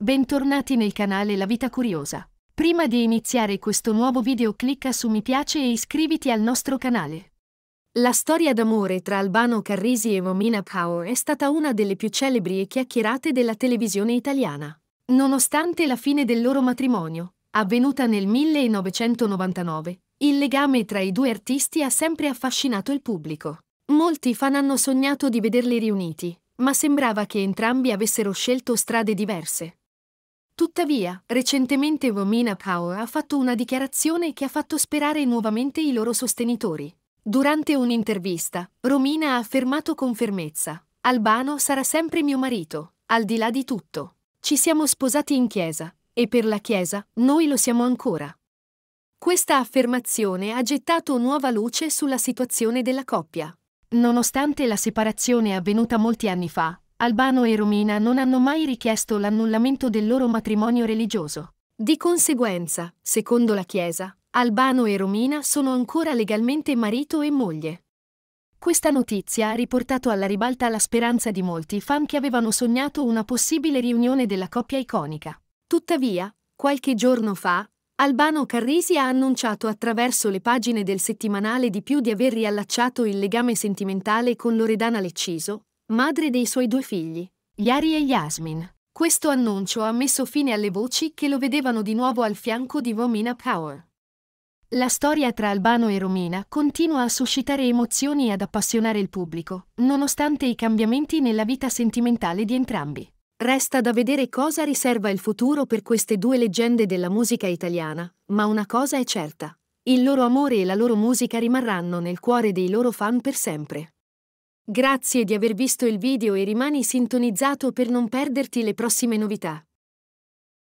Bentornati nel canale La Vita Curiosa. Prima di iniziare questo nuovo video clicca su mi piace e iscriviti al nostro canale. La storia d'amore tra Albano Carrisi e Momina Pau è stata una delle più celebri e chiacchierate della televisione italiana. Nonostante la fine del loro matrimonio, avvenuta nel 1999, il legame tra i due artisti ha sempre affascinato il pubblico. Molti fan hanno sognato di vederli riuniti, ma sembrava che entrambi avessero scelto strade diverse. Tuttavia, recentemente Romina Power ha fatto una dichiarazione che ha fatto sperare nuovamente i loro sostenitori. Durante un'intervista, Romina ha affermato con fermezza, Albano sarà sempre mio marito, al di là di tutto. Ci siamo sposati in chiesa, e per la chiesa, noi lo siamo ancora. Questa affermazione ha gettato nuova luce sulla situazione della coppia. Nonostante la separazione avvenuta molti anni fa, Albano e Romina non hanno mai richiesto l'annullamento del loro matrimonio religioso. Di conseguenza, secondo la Chiesa, Albano e Romina sono ancora legalmente marito e moglie. Questa notizia ha riportato alla ribalta la speranza di molti fan che avevano sognato una possibile riunione della coppia iconica. Tuttavia, qualche giorno fa, Albano Carrisi ha annunciato attraverso le pagine del settimanale di più di aver riallacciato il legame sentimentale con Loredana Lecciso, madre dei suoi due figli, Yari e Yasmin. Questo annuncio ha messo fine alle voci che lo vedevano di nuovo al fianco di Romina Power. La storia tra Albano e Romina continua a suscitare emozioni e ad appassionare il pubblico, nonostante i cambiamenti nella vita sentimentale di entrambi. Resta da vedere cosa riserva il futuro per queste due leggende della musica italiana, ma una cosa è certa. Il loro amore e la loro musica rimarranno nel cuore dei loro fan per sempre. Grazie di aver visto il video e rimani sintonizzato per non perderti le prossime novità.